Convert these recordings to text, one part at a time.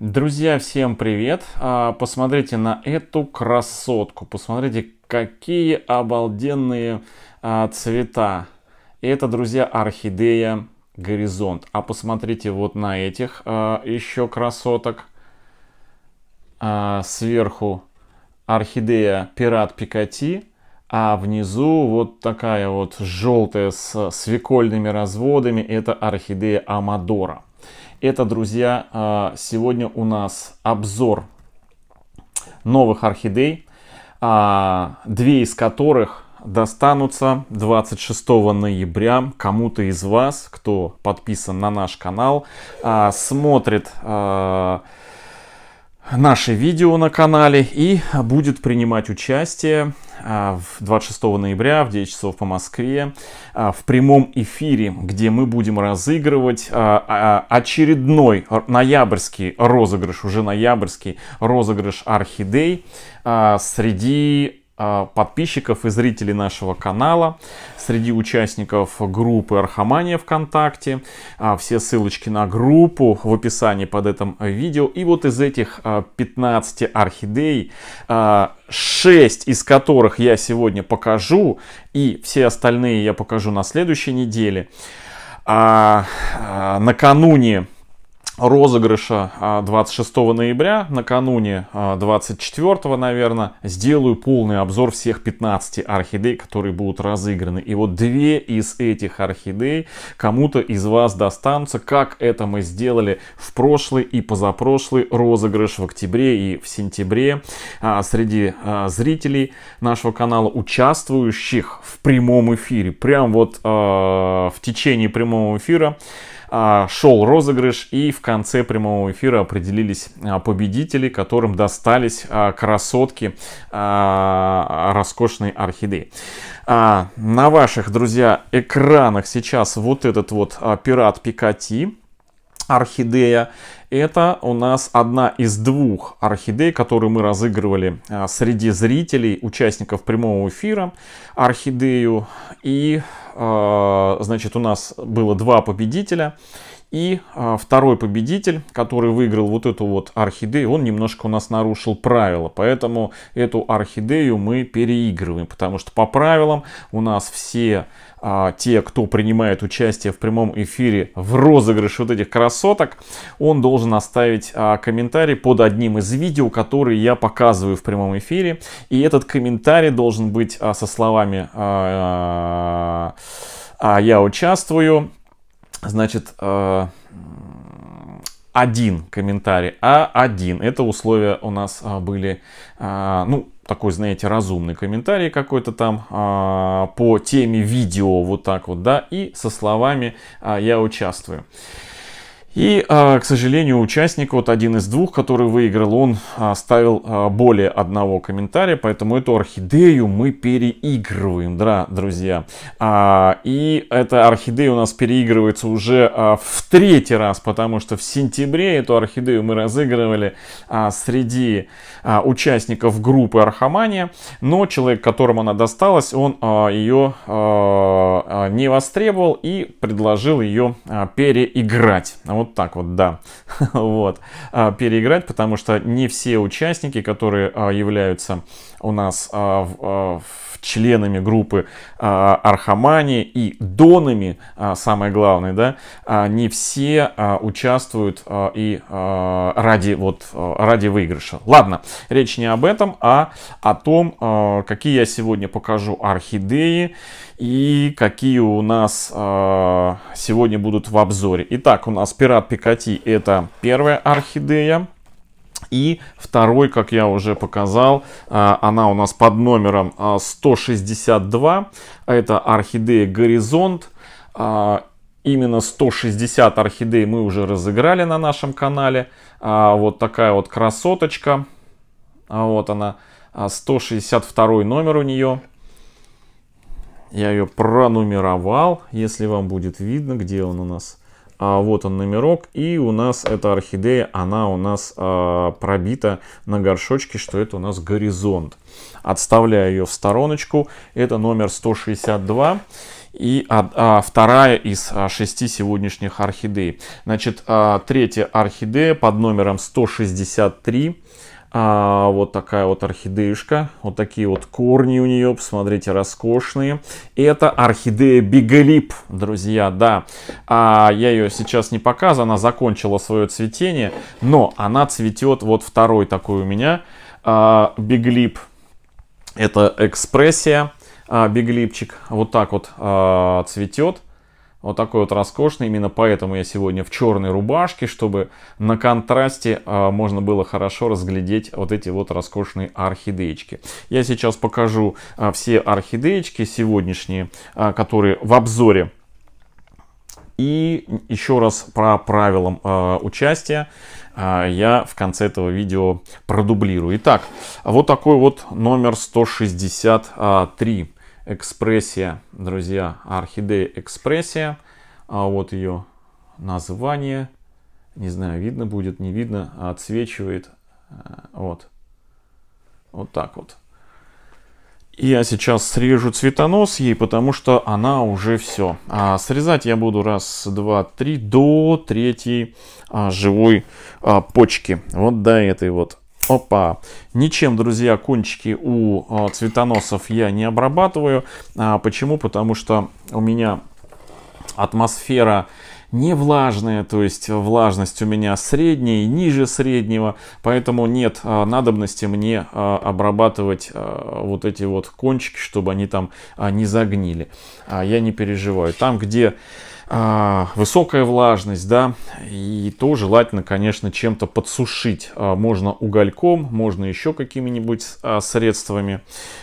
Друзья, всем привет! А, посмотрите на эту красотку. Посмотрите, какие обалденные а, цвета. Это, друзья, орхидея горизонт. А посмотрите вот на этих а, еще красоток. Сверху орхидея пират Пикати. А внизу вот такая вот желтая с свекольными разводами. Это орхидея Амадора. Это, друзья, а, сегодня у нас обзор новых орхидей, а, две из которых достанутся 26 ноября кому-то из вас, кто подписан на наш канал, а, смотрит наши видео на канале и будет принимать участие 26 а, ноября в 9 часов по Москве а, в прямом эфире, где мы будем разыгрывать а, очередной ноябрьский розыгрыш, уже ноябрьский розыгрыш орхидей среди а, подписчиков и зрителей нашего канала, среди участников группы Архамания ВКонтакте. А, все ссылочки на группу в описании под этим видео. И вот из этих 15 а, орхидей, 6 из которых я сегодня покажу, и все остальные я покажу на следующей неделе, накануне розыгрыша 26 а, ноября, накануне 24, а, наверное, сделаю полный обзор всех 15 орхидей, которые будут разыграны. И вот две из этих орхидей кому-то из вас достанутся, как это мы сделали в прошлый и позапрошлый розыгрыш в октябре и в сентябре а, среди зрителей нашего канала, участвующих в прямом эфире. Прям вот в течение прямого эфира а, шел розыгрыш, и в конце прямого эфира определились а, победители, которым достались а, красотки роскошной орхидеи. На ваших, друзья, экранах сейчас вот этот вот пират Пикати, орхидея. Это у нас одна из двух орхидей, которые мы разыгрывали среди зрителей, участников прямого эфира. Орхидею и а, значит, у нас было два победителя. И а, второй победитель, который выиграл вот эту вот орхидею, он немножко у нас нарушил правила. Поэтому эту орхидею мы переигрываем. Потому что по правилам у нас все а, те, кто принимает участие в прямом эфире в розыгрыше вот этих красоток, он должен оставить а, комментарий под одним из видео, которые я показываю в прямом эфире. И этот комментарий должен быть а, со словами... А, а, а я участвую значит, э, один комментарий, а один. Это условия у нас а, были, а, ну, такой, знаете, разумный комментарий какой-то там а, по теме видео, вот так вот, да, и со словами «я участвую». И, а, к сожалению, участник, вот один из двух, который выиграл, он а, оставил а, более одного комментария, поэтому эту орхидею мы переигрываем, да, друзья. И эта орхидея у нас переигрывается уже в третий раз, потому что в сентябре эту орхидею мы разыгрывали среди участников группы Архамания, но человек, которому она досталась, он ее не востребовал и предложил ее переиграть. Вот вот так вот, да, вот, а, переиграть, потому что не все участники, которые а, являются у нас а, в членами группы а, Архамани и донами, а, самое главное, да, а, не все участвуют и ради, вот, ради выигрыша. Ладно, речь не об этом, а о том, какие я сегодня покажу орхидеи и какие у нас сегодня будут в обзоре. Итак, у нас пират Пикати это первая орхидея. И второй, как я уже показал, а, она у нас под номером 162. А, Это орхидея «Горизонт». А, именно 160 орхидей мы уже разыграли на нашем канале. Вот такая вот красоточка. Вот она, 162 номер у нее. Я ее пронумеровал, если вам будет видно, где он у нас а, вот он номерок. И у нас эта орхидея, она у нас а, пробита на горшочке, что это у нас горизонт. Отставляю ее в стороночку. Это номер 162 и а, а, вторая из а, шести сегодняшних орхидей. Значит, а, третья орхидея под номером 163. А, вот такая вот орхидеюшка. Вот такие вот корни у нее, посмотрите, роскошные. Это орхидея Биголип, друзья, да. А, я ее сейчас не показываю, она закончила свое цветение. Но она цветет, вот второй такой у меня, а, Биглип. Это экспрессия, а, Биглипчик. Вот так вот а, цветет вот такой вот роскошный. Именно поэтому я сегодня в черной рубашке, чтобы на контрасте э, можно было хорошо разглядеть вот эти вот роскошные орхидеечки. Я сейчас покажу э, все орхидеечки сегодняшние, э, которые в обзоре. И еще раз про правила э, участия э, я в конце этого видео продублирую. Итак, вот такой вот номер 163 экспрессия, друзья, орхидея экспрессия. А вот ее название, не знаю, видно будет, не видно, отсвечивает. Э, вот. Вот так вот. Я сейчас срежу цветонос ей, потому что она уже все. А срезать я буду раз, два, три до третьей а, живой а, почки. Вот до этой вот Опа. Ничем, друзья, кончики у а, цветоносов я не обрабатываю. А, почему? Потому что у меня атмосфера не влажная, то есть влажность у меня средняя и ниже среднего, поэтому нет а, надобности мне а, обрабатывать а, вот эти вот кончики, чтобы они там а, не загнили. А, я не переживаю. Там, где а, высокая влажность, да, и то желательно, конечно, чем-то подсушить. А, можно угольком, можно еще какими-нибудь а, средствами.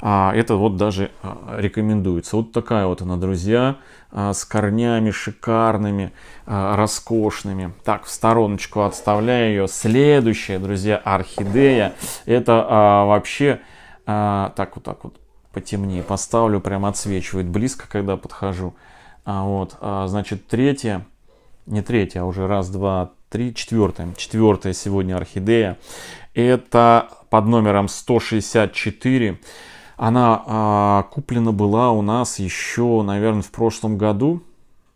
Это вот даже рекомендуется. Вот такая вот она, друзья, с корнями шикарными, роскошными. Так, в стороночку отставляю ее. Следующая, друзья, орхидея. Это вообще... Так вот так вот потемнее поставлю, прям отсвечивает близко, когда подхожу. А вот, а, значит, третье, не третье, а уже раз, два, три, четвертое. Четвертая сегодня орхидея. Это под номером 164. Она а, куплена была у нас еще, наверное, в прошлом году.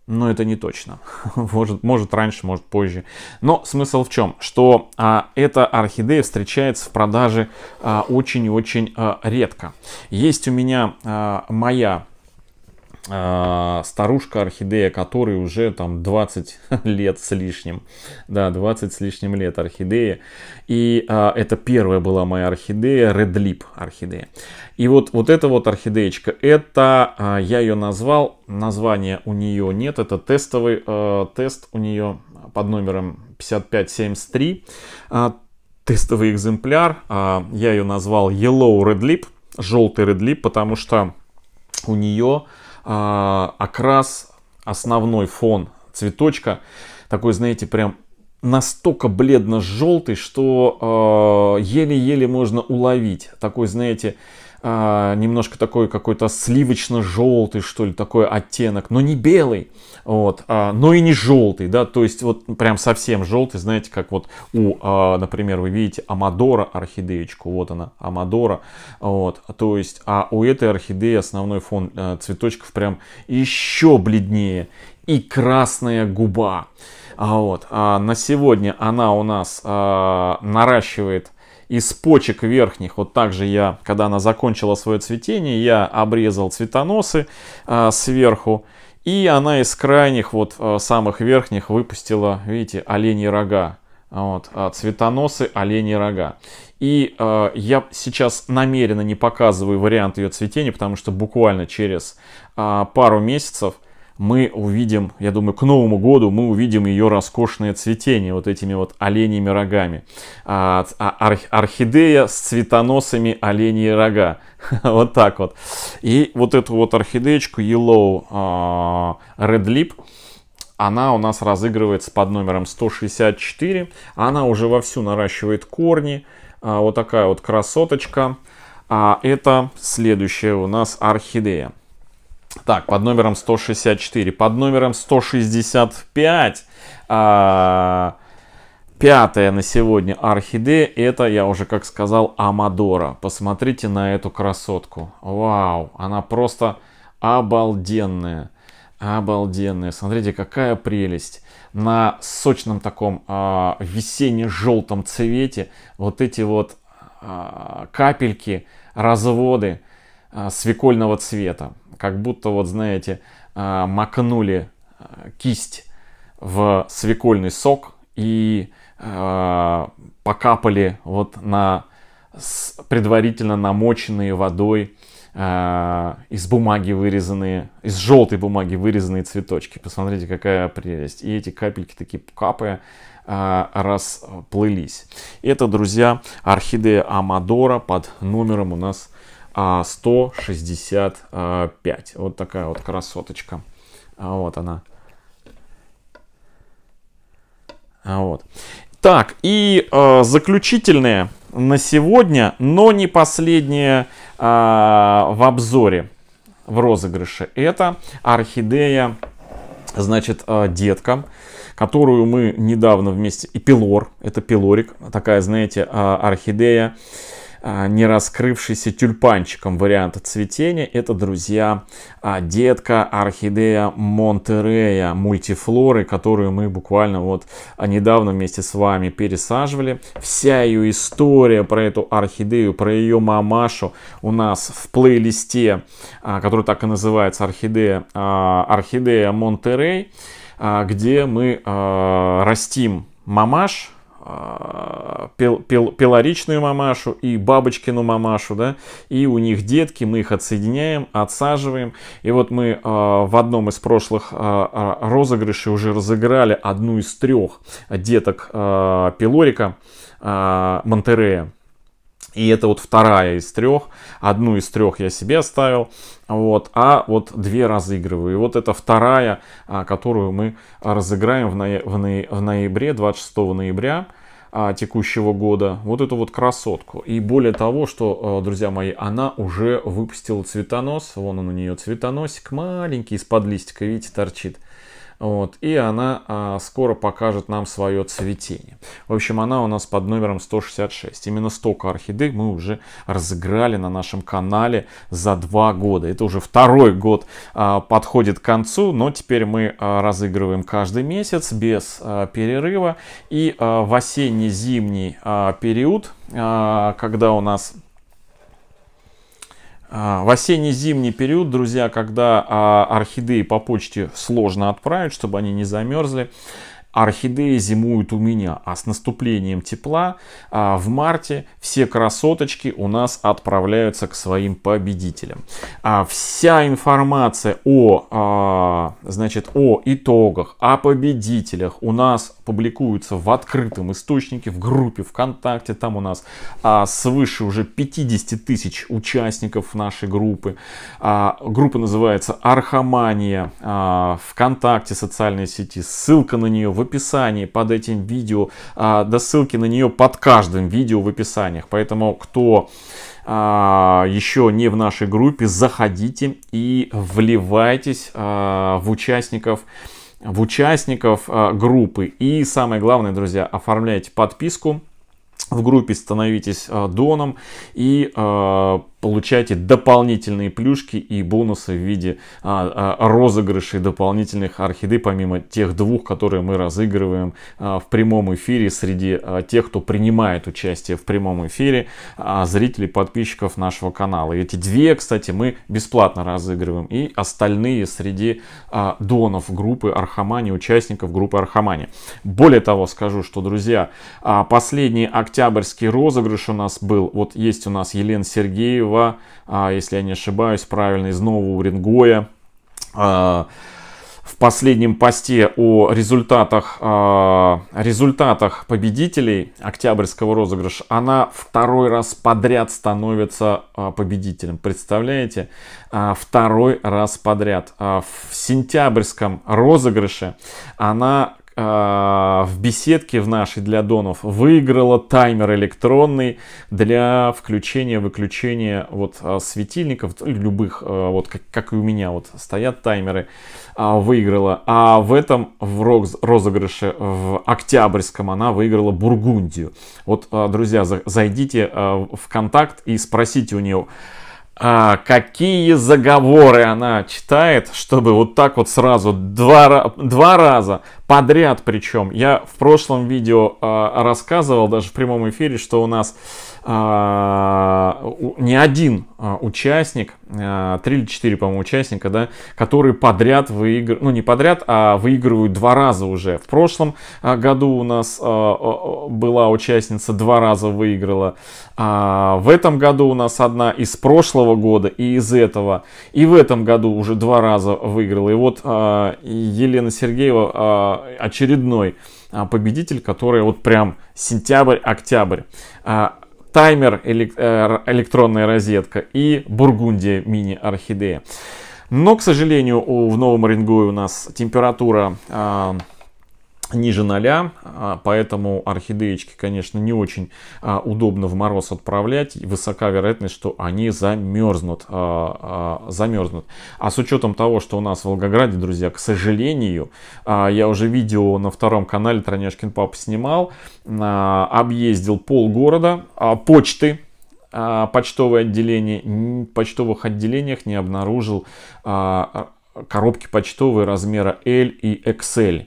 Но это не точно. Может, может раньше, может позже. Но смысл в чем? Что а, эта орхидея встречается в продаже очень-очень а, очень, а, редко. Есть у меня а, моя а, старушка-орхидея, которой уже там 20 лет с лишним. Да, 20 с лишним лет орхидея. И а, это первая была моя орхидея, Red Lip орхидея. И вот, вот эта вот орхидеечка, это а, я ее назвал, названия у нее нет, это тестовый а, тест у нее под номером 5573. А, тестовый экземпляр, а, я ее назвал Yellow Red Lip, желтый Red Lip, потому что у нее а, окрас, основной фон цветочка, такой, знаете, прям настолько бледно-желтый, что а, еле-еле можно уловить. Такой, знаете, а, немножко такой какой-то сливочно-желтый, что ли, такой оттенок, но не белый, вот, э, но и не желтый, да, то есть вот прям совсем желтый, знаете, как вот у, э, например, вы видите Амадора орхидеечку, вот она, Амадора, вот, то есть, а у этой орхидеи основной фон э, цветочков прям еще бледнее и красная губа. А вот, а на сегодня она у нас а, наращивает из почек верхних, вот также я, когда она закончила свое цветение, я обрезал цветоносы а, сверху. И она из крайних, вот а, самых верхних, выпустила, видите, оленьи рога. Вот, а цветоносы оленьи рога. И э, я сейчас намеренно не показываю вариант ее цветения, потому что буквально через э, пару месяцев мы увидим, я думаю, к Новому году мы увидим ее роскошное цветение вот этими вот оленями рогами. А, а ар, орхидея с цветоносами оленей рога. вот так вот. И вот эту вот орхидеечку Yellow uh, Red Lip, она у нас разыгрывается под номером 164. Она уже вовсю наращивает корни. Uh, вот такая вот красоточка. А uh, это следующая у нас орхидея. Так, под номером 164, под номером 165. А, пятая на сегодня орхидея, это я уже как сказал, Амадора. Посмотрите на эту красотку. Вау, она просто обалденная. Обалденная. Смотрите, какая прелесть. На сочном таком а, весенне-желтом цвете вот эти вот а, капельки, разводы а, свекольного цвета как будто, вот знаете, а, макнули а, кисть в свекольный сок и а, покапали вот на предварительно намоченные водой из бумаги вырезанные, из желтой бумаги вырезанные цветочки. Посмотрите, какая прелесть. И эти капельки такие капая расплылись. Это, друзья, орхидея Амадора под номером у нас 165. А, вот такая вот красоточка. А, вот она. А, вот. Так, и э, заключительное на сегодня, но не последнее э, в обзоре, в розыгрыше. Это орхидея, значит, э, детка, которую мы недавно вместе... И пилор, это пилорик, такая, знаете, э, орхидея. Э, а, не раскрывшийся тюльпанчиком варианта цветения. Это, друзья, а, детка орхидея Монтерея мультифлоры, которую мы буквально вот а, недавно вместе с вами пересаживали. Вся ее история про эту орхидею, про ее мамашу у нас в плейлисте, который так и называется орхидея, орхидея Монтерей, где мы растим мамаш, а, пел, пел, пелоричную мамашу и бабочкину мамашу, да, и у них детки, мы их отсоединяем, отсаживаем, и вот мы а, в одном из прошлых а, розыгрышей уже разыграли одну из трех деток пилорика э, Монтерея, и это вот вторая из трех. Одну из трех я себе оставил. Вот, а вот две разыгрываю. И вот это вторая, а, которую мы разыграем в, в ноябре, 26 ноября а, текущего года. Вот эту вот красотку. И более того, что, э, друзья мои, она уже выпустила цветонос. Вон он у нее цветоносик маленький из-под листика, видите, торчит. Вот, и она а, скоро покажет нам свое цветение. В общем, она у нас под номером 166. Именно столько орхидей мы уже разыграли на нашем канале за два года. Это уже второй год а, подходит к концу, но теперь мы а, разыгрываем каждый месяц без а, перерыва. И а, в осенне-зимний а, период, а, когда у нас а, в осенне-зимний период, друзья, когда а, орхидеи по почте сложно отправить, чтобы они не замерзли, орхидеи зимуют у меня, а с наступлением тепла а, в марте все красоточки у нас отправляются к своим победителям. А, вся информация о, а, значит, о итогах, о победителях у нас публикуется в открытом источнике, в группе ВКонтакте. Там у нас а, свыше уже 50 тысяч участников нашей группы. А, группа называется "Архамания" А, ВКонтакте, социальной сети. Ссылка на нее в описании под этим видео, а, до ссылки на нее под каждым видео в описаниях. Поэтому, кто а, еще не в нашей группе, заходите и вливайтесь а, в участников в участников а, группы. И самое главное, друзья, оформляйте подписку в группе, становитесь а, доном и а, получаете дополнительные плюшки и бонусы в виде а, а, розыгрышей дополнительных орхидей, помимо тех двух, которые мы разыгрываем а, в прямом эфире среди а, тех, кто принимает участие в прямом эфире, а, зрителей, подписчиков нашего канала. И эти две, кстати, мы бесплатно разыгрываем, и остальные среди а, донов группы Архамани, участников группы Архамани. Более того, скажу, что, друзья, а, последний октябрьский розыгрыш у нас был, вот есть у нас Елена Сергеева, Льва, а, если я не ошибаюсь, правильно, из Нового Уренгоя. А, в последнем посте о результатах, а, результатах победителей октябрьского розыгрыша она второй раз подряд становится победителем. Представляете? Второй раз подряд. В сентябрьском розыгрыше она а, в беседке в нашей для донов выиграла таймер электронный для включения-выключения вот а, светильников любых, а, вот как, как и у меня вот стоят таймеры, выиграла. А в этом в розыгрыше в Октябрьском она выиграла Бургундию. Вот, друзья, за зайдите в контакт и спросите у нее, а, какие заговоры она читает, чтобы вот так вот сразу два, два раза подряд причем. Я в прошлом видео а, рассказывал, даже в прямом эфире, что у нас а, не один а, участник, а, три или четыре, по-моему, участника, да, которые подряд выигрывают, ну не подряд, а выигрывают два раза уже. В прошлом году у нас была участница, два раза выиграла. В этом году у нас одна из прошлого года и из этого. И в этом году уже два раза выиграла. И вот Елена Сергеева очередной победитель, который вот прям сентябрь-октябрь таймер э, электронная розетка и бургундия мини-орхидея. Но, к сожалению, у, в Новом Оренгое у нас температура а, ниже ноля, а, поэтому орхидеечки, конечно, не очень а, удобно в мороз отправлять. Высока вероятность, что они замерзнут. А, замерзнут. А с учетом того, что у нас в Волгограде, друзья, к сожалению, я уже видео на втором канале Троняшкин пап снимал, объездил пол города, почты, почтовое отделение, в почтовых отделениях не обнаружил коробки почтовые размера L и XL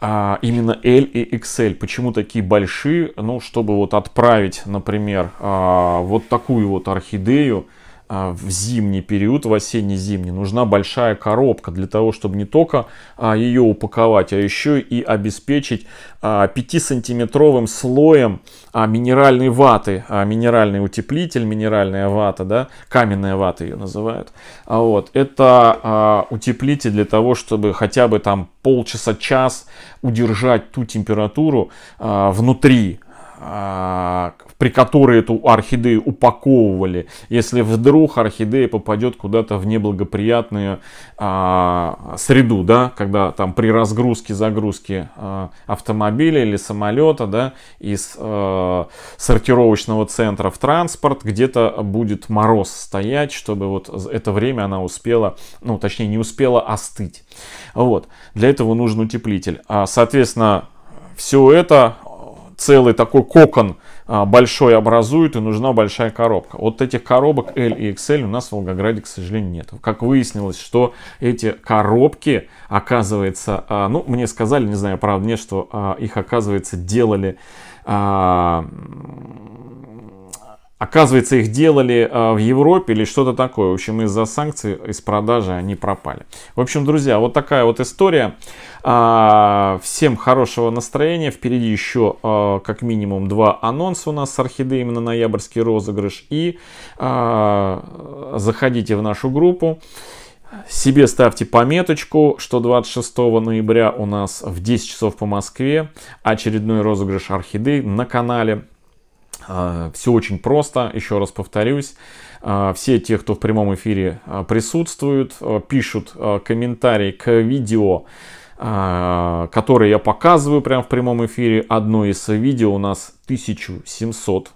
а, именно L и XL. Почему такие большие? Ну, чтобы вот отправить, например, а, вот такую вот орхидею а, в зимний период, в осенне-зимний, нужна большая коробка для того, чтобы не только а, ее упаковать, а еще и обеспечить 5-сантиметровым а, слоем минеральной ваты, минеральный утеплитель, минеральная вата, да, каменная вата ее называют. Вот. Это утеплитель для того, чтобы хотя бы там полчаса-час удержать ту температуру внутри а, при которой эту орхидею упаковывали, если вдруг орхидея попадет куда-то в неблагоприятную а, среду, да, когда там при разгрузке, загрузке а, автомобиля или самолета, да, из а, сортировочного центра в транспорт где-то будет мороз стоять, чтобы вот это время она успела, ну, точнее, не успела остыть. Вот. Для этого нужен утеплитель. А, соответственно, все это целый такой кокон а, большой образует и нужна большая коробка. Вот этих коробок L и XL у нас в Волгограде, к сожалению, нет. Как выяснилось, что эти коробки, оказывается, а, ну, мне сказали, не знаю, правда, мне, что а, их, оказывается, делали Оказывается, их делали а, в Европе или что-то такое. В общем, из-за санкций, из продажи они пропали. В общем, друзья, вот такая вот история. А, всем хорошего настроения. Впереди еще а, как минимум два анонса у нас с орхидеями Именно ноябрьский розыгрыш. И заходите в нашу группу. Себе ставьте пометочку, что 26 ноября у нас в 10 часов по Москве очередной розыгрыш орхидей на канале. А, все очень просто, еще раз повторюсь. А, все те, кто в прямом эфире а, присутствуют, пишут комментарии к видео, которые я показываю прямо в прямом эфире. Одно из видео у нас 1700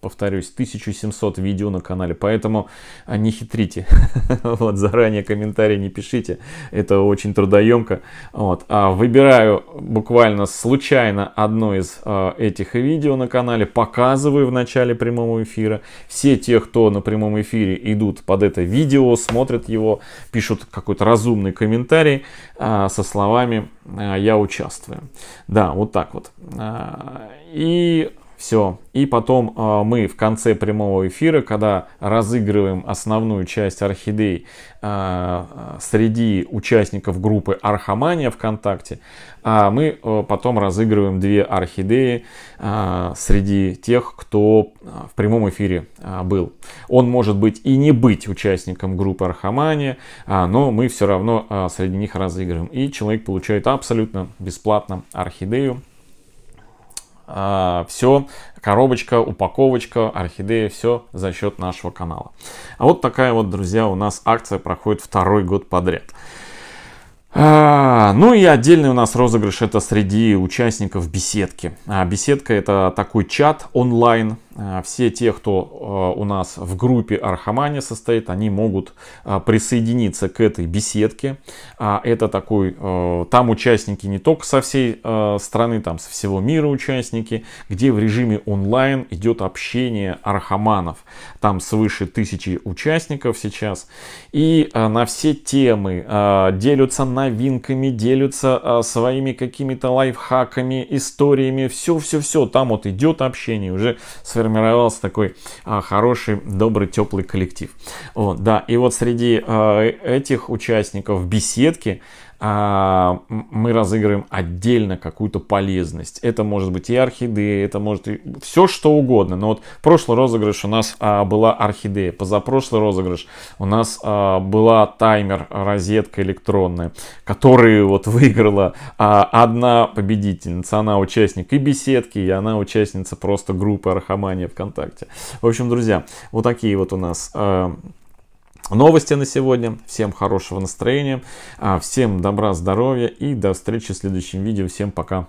повторюсь, 1700 видео на канале, поэтому а, не хитрите, вот, заранее комментарии не пишите, это очень трудоемко, вот, а выбираю буквально случайно одно из а, этих видео на канале, показываю в начале прямого эфира, все те, кто на прямом эфире идут под это видео, смотрят его, пишут какой-то разумный комментарий а, со словами а, «я участвую». Да, вот так вот. А, и все. И потом э, мы в конце прямого эфира, когда разыгрываем основную часть орхидей э, среди участников группы Архамания ВКонтакте, э, мы э, потом разыгрываем две орхидеи э, среди тех, кто в прямом эфире э, был. Он может быть и не быть участником группы Архамания, э, но мы все равно э, среди них разыгрываем. И человек получает абсолютно бесплатно орхидею а, все, коробочка, упаковочка, орхидея, все за счет нашего канала. А вот такая вот, друзья, у нас акция проходит второй год подряд. А, ну и отдельный у нас розыгрыш это среди участников беседки. А, беседка это такой чат онлайн, Э, все те, кто э, у нас в группе Архамане состоит, они могут э, присоединиться к этой беседке. А это такой, там участники не только со всей страны, там со всего мира участники, где в режиме онлайн идет общение архаманов. Там свыше тысячи участников сейчас. И на все темы делятся новинками, делятся своими какими-то лайфхаками, историями. Все-все-все, там вот идет общение уже с сформировался такой а, хороший, добрый, теплый коллектив. Вот, да, и вот среди а, этих участников беседки а, мы разыгрываем отдельно какую-то полезность. Это может быть и орхидея, это может и все что угодно. Но вот прошлый розыгрыш у нас а, была орхидея, позапрошлый розыгрыш у нас а, была таймер, розетка электронная, которую вот выиграла одна победительница. Она участник и беседки, и она участница просто группы Архамания ВКонтакте. В общем, друзья, вот такие вот у нас новости на сегодня. Всем хорошего настроения, а, всем добра, здоровья и до встречи в следующем видео. Всем пока!